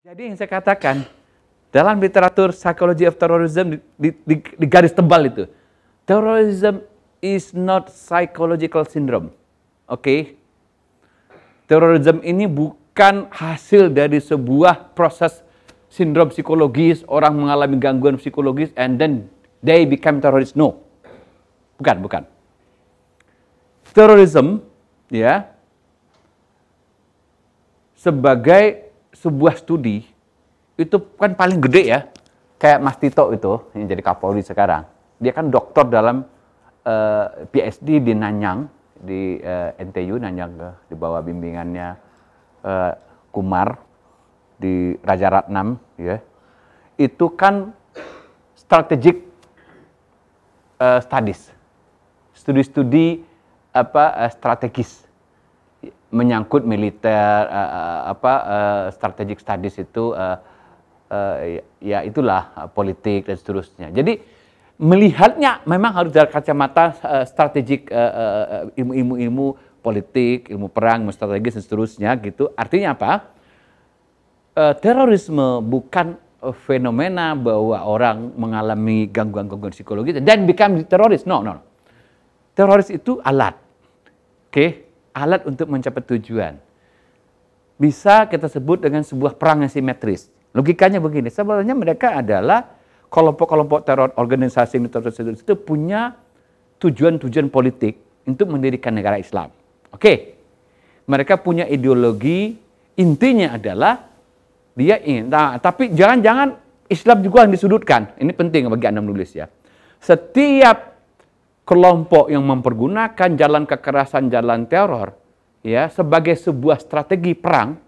Jadi yang saya katakan, dalam literatur psychology of terrorism di, di, di, di garis tebal itu, terrorism is not psychological syndrome. Oke? Okay? Terorisme ini bukan hasil dari sebuah proses sindrom psikologis, orang mengalami gangguan psikologis and then they become terrorist. No. Bukan, bukan. Terrorism ya sebagai sebuah studi itu kan paling gede ya. Kayak Mas Tito itu yang jadi Kapolri sekarang. Dia kan dokter dalam uh, eh, PhD di Nanyang di uh, eh, NTU Nanyang uh, di bawah bimbingannya uh, Kumar di Raja Ratnam ya. Itu kan strategic uh, studies. Studi-studi apa uh, strategis menyangkut militer uh, apa uh, strategic studies itu uh, uh, ya itulah politik dan seterusnya. Jadi melihatnya memang harus dari kacamata uh, strategik uh, uh, ilmu-ilmu politik, ilmu perang, ilmu strategis dan seterusnya gitu. Artinya apa? Uh, terorisme bukan fenomena bahwa orang mengalami gangguan-gangguan psikologis dan become teroris. No, no. Teroris itu alat. Oke. Okay? alat untuk mencapai tujuan. Bisa kita sebut dengan sebuah perang yang simetris. Logikanya begini, sebenarnya mereka adalah kelompok-kelompok teror, organisasi teror itu punya tujuan-tujuan politik untuk mendirikan negara Islam. Oke, mereka punya ideologi, intinya adalah dia ingin, nah, tapi jangan-jangan Islam juga yang disudutkan. Ini penting bagi Anda menulis ya. Setiap kelompok yang mempergunakan jalan kekerasan, jalan teror ya sebagai sebuah strategi perang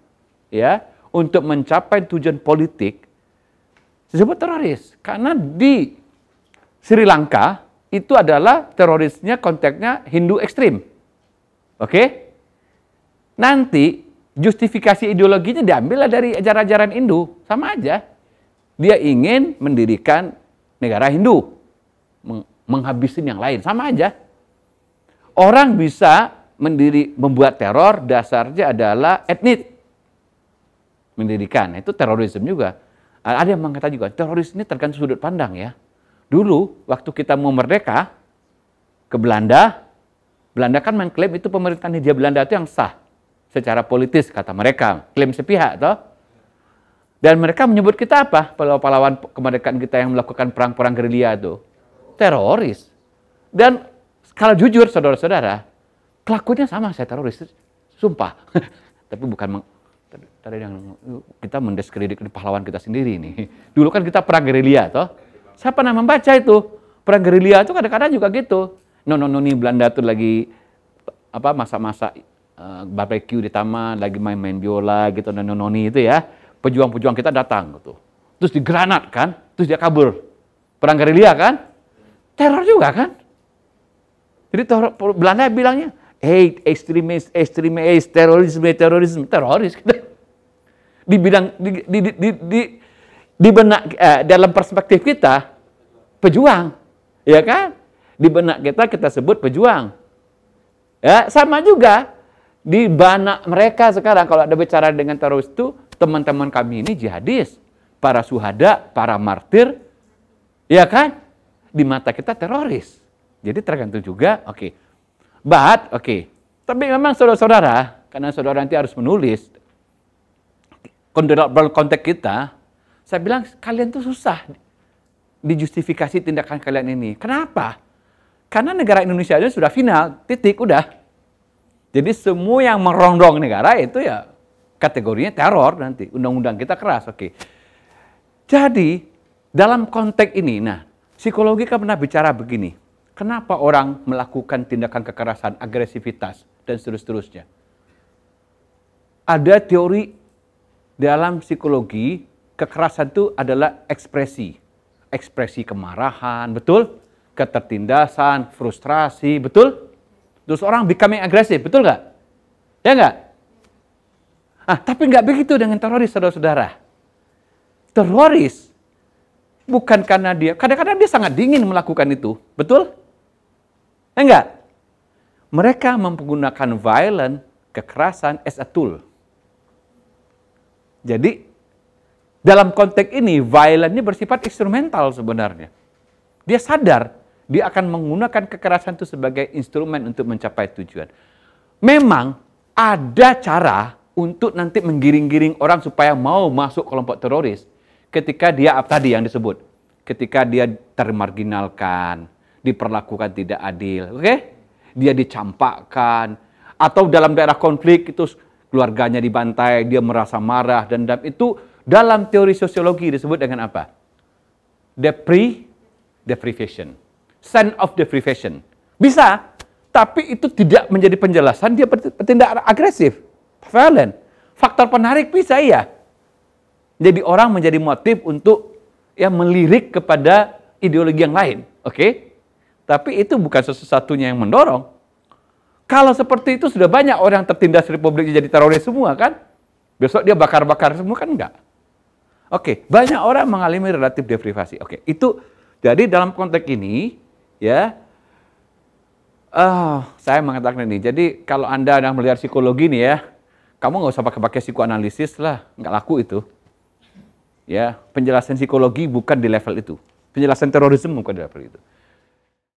ya untuk mencapai tujuan politik disebut teroris karena di Sri Lanka itu adalah terorisnya konteksnya Hindu ekstrim. Oke? Nanti justifikasi ideologinya diambil dari ajaran-ajaran Hindu, sama aja. Dia ingin mendirikan negara Hindu menghabisin yang lain. Sama aja. Orang bisa mendiri membuat teror dasarnya adalah etnik mendirikan itu terorisme juga ada yang mengatakan juga teroris ini tergantung sudut pandang ya dulu waktu kita mau merdeka ke Belanda Belanda kan mengklaim itu pemerintahan Hindia Belanda itu yang sah secara politis kata mereka klaim sepihak toh dan mereka menyebut kita apa pahlawan-pahlawan kemerdekaan kita yang melakukan perang-perang gerilya itu teroris. Dan kalau jujur saudara-saudara, kelakunya sama saya teroris. Sumpah. Tapi bukan meng, tadi yang kita mendiskredit pahlawan kita sendiri ini. Dulu kan kita perang gerilya toh. Saya pernah membaca itu. Perang gerilya itu kadang-kadang juga gitu. No no no nih Belanda tuh lagi apa masa-masa uh, eh, barbeque di taman, lagi main-main biola gitu no no no itu ya. Pejuang-pejuang kita datang gitu. Terus digranat kan, terus dia kabur. Perang gerilya kan? teror juga kan? Jadi Belanda bilangnya, hate, ekstremis, ekstremis, eh, terorisme, terorisme, teroris. Di bidang, di, di, di, di, di benak, eh, dalam perspektif kita, pejuang. Ya kan? Di benak kita, kita sebut pejuang. Ya, sama juga di banak mereka sekarang kalau ada bicara dengan teroris itu teman-teman kami ini jihadis, para suhada, para martir, ya kan? di mata kita teroris. Jadi tergantung juga, oke. Okay. But, oke. Okay. Tapi memang saudara-saudara, karena saudara nanti harus menulis, konteks kita, saya bilang kalian tuh susah dijustifikasi tindakan kalian ini. Kenapa? Karena negara Indonesia aja sudah final, titik, udah. Jadi semua yang merondong negara itu ya kategorinya teror nanti. Undang-undang kita keras, oke. Okay. Jadi dalam konteks ini, nah Psikologi kan pernah bicara begini, kenapa orang melakukan tindakan kekerasan, agresivitas, dan seterusnya. Ada teori dalam psikologi, kekerasan itu adalah ekspresi. Ekspresi kemarahan, betul? Ketertindasan, frustrasi, betul? Terus orang becoming agresif, betul nggak? Ya nggak? Ah, tapi nggak begitu dengan teroris, saudara-saudara. Teroris Bukan karena dia, kadang-kadang dia sangat dingin melakukan itu. Betul? Ya enggak. Mereka menggunakan violent, kekerasan as a tool. Jadi, dalam konteks ini, violent ini bersifat instrumental sebenarnya. Dia sadar, dia akan menggunakan kekerasan itu sebagai instrumen untuk mencapai tujuan. Memang ada cara untuk nanti menggiring-giring orang supaya mau masuk kelompok teroris ketika dia tadi yang disebut, ketika dia termarginalkan, diperlakukan tidak adil, oke? Okay? Dia dicampakkan atau dalam daerah konflik itu keluarganya dibantai, dia merasa marah, dan dendam itu dalam teori sosiologi disebut dengan apa? Depri deprivation. Sense of deprivation. Bisa, tapi itu tidak menjadi penjelasan dia bertindak agresif, violent. Faktor penarik bisa ya. Jadi orang menjadi motif untuk ya melirik kepada ideologi yang lain, oke? Okay? Tapi itu bukan sesuatunya yang mendorong. Kalau seperti itu sudah banyak orang yang tertindas republik jadi teroris semua kan? Besok dia bakar-bakar semua kan enggak? Oke, okay, banyak orang mengalami relatif deprivasi. Oke, okay, itu jadi dalam konteks ini ya Oh, saya mengatakan ini. Jadi kalau Anda ada melihat psikologi nih ya, kamu nggak usah pakai-pakai psikoanalisis lah, nggak laku itu. Ya, penjelasan psikologi bukan di level itu. Penjelasan terorisme bukan di level itu.